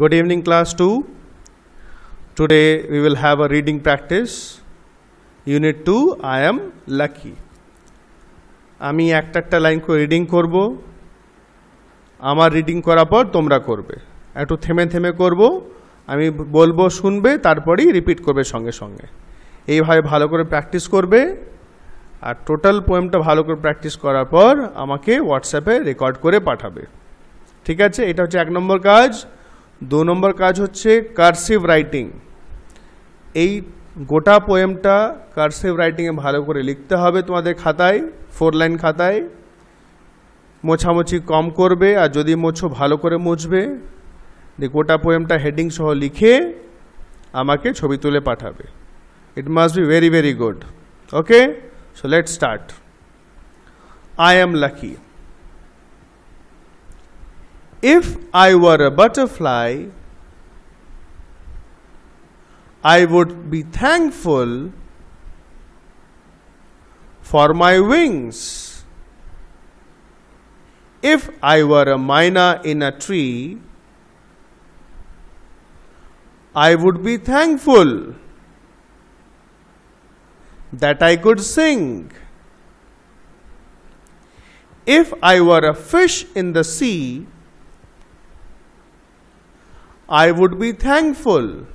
Good evening class 2. Today we will have a reading practice. Unit 2, I am lucky. আমি একটা একটা line reading করব আমার reading করার পর তোমরা করবে একটু থেমে থেমে করব আমি বলবো শুনবে তারপরেই রিপিট করবে সঙ্গে সঙ্গে এইভাবে ভালো করে প্র্যাকটিস করবে আর টোটাল পোয়েমটা ভালো করে প্র্যাকটিস করার পর আমাকে হোয়াটসঅ্যাপে রেকর্ড করে পাঠাবে ঠিক আছে এটা হচ্ছে এক নম্বর কাজ দু নম্বর কাজ হচ্ছে কার্সিভ রাইটিং এই গোটা পোয়েমটা কার্সিভ রাইটিংয়ে ভালো করে লিখতে হবে তোমাদের খাতায় ফোর লাইন খাতায় মোছামুছি কম করবে আর যদি মোছো ভালো করে মুছবে দিয়ে গোটা পোয়েমটা হেডিং সহ লিখে আমাকে ছবি তুলে পাঠাবে it must be very very good okay so let start I am lucky If I were a butterfly, I would be thankful for my wings. If I were a miner in a tree, I would be thankful that I could sing. If I were a fish in the sea, I would be thankful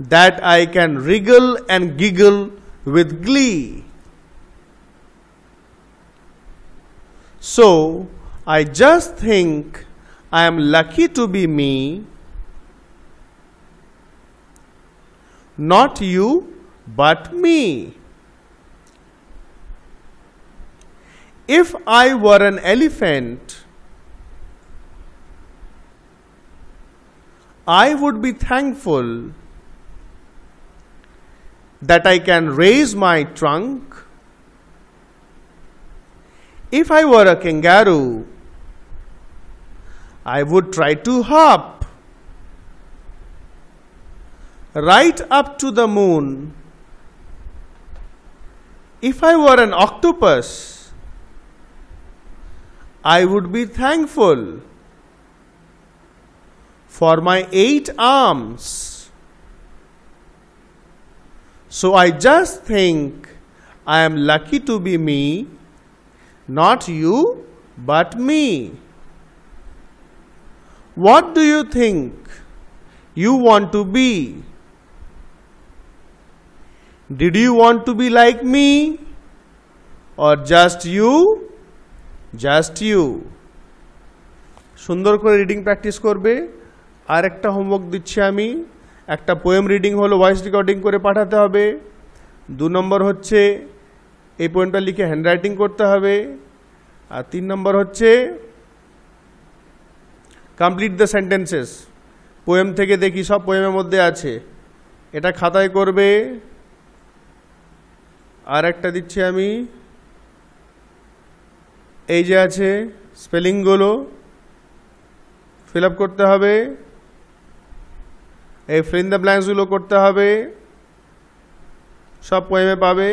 that I can wriggle and giggle with glee. So I just think I am lucky to be me, not you, but me. If I were an elephant, I would be thankful that I can raise my trunk. If I were a kangaroo, I would try to hop right up to the moon. If I were an octopus, I would be thankful for my eight arms. So I just think I am lucky to be me, not you, but me. What do you think you want to be? Did you want to be like me? Or just you? Just you. সুন্দর reading practice practice করবে আর একটা homework দিচ্ছি আমি একটা poem reading হলো voice recording করে পাঠাতে হবে দু নম্বর হচ্ছে এই পোয়েমটা লিখে হ্যান্ডরাইটিং করতে হবে আর তিন নম্বর হচ্ছে কমপ্লিট দ্য সেন্টেন্সেস পোয়েম থেকে দেখি সব পোয়েমের মধ্যে আছে এটা খাতায় করবে আর একটা দিচ্ছি আমি এই যে আছে স্পেলিংগুলো ফিল আপ করতে হবে এই ফ্রিন দ্য ব্ল্যাঙ্কসগুলো করতে হবে সব পয়েমে পাবে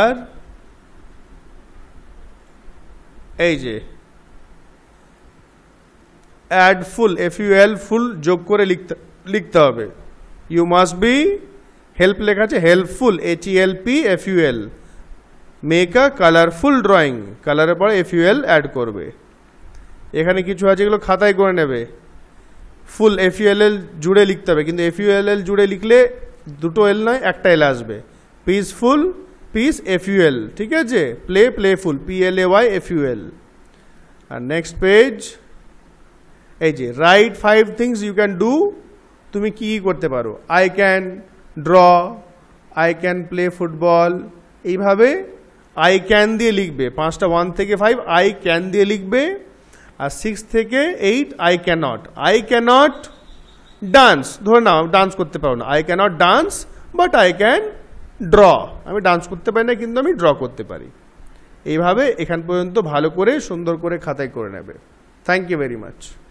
আর এই যে add full F U L full যোগ করে লিখতে লিখতে হবে ইউ মাস্ট বি হেল্প লেখা আছে helpful H E L P F U L make a colourful drawing কালারের পরে এফ ইউ এল অ্যাড করবে এখানে কিছু আছে এগুলো খাতায় করে নেবে ফুল এফ জুড়ে লিখতে হবে কিন্তু এফ জুড়ে লিখলে দুটো এল নয় একটা এল আসবে পিসফুল পিস এফ ঠিক আছে play playful P L A Y F আর নেক্সট পেজ এই যে write five things you can do তুমি কি করতে পারো I can draw I can play football এইভাবে আই ক্যান দিয়ে লিখবে পাঁচটা ওয়ান থেকে ফাইভ আই ক্যান দিয়ে লিখবে আর সিক্স থেকে eight I can't I can't dance ধরে নাও ডান্স করতে পারো না I can't dance but I can draw আমি ডান্স করতে পারি না কিন্তু আমি ড্র করতে পারি এইভাবে এখান পর্যন্ত ভালো করে সুন্দর করে খাতায় করে নেবে থ্যাংক ইউ ভেরি মাচ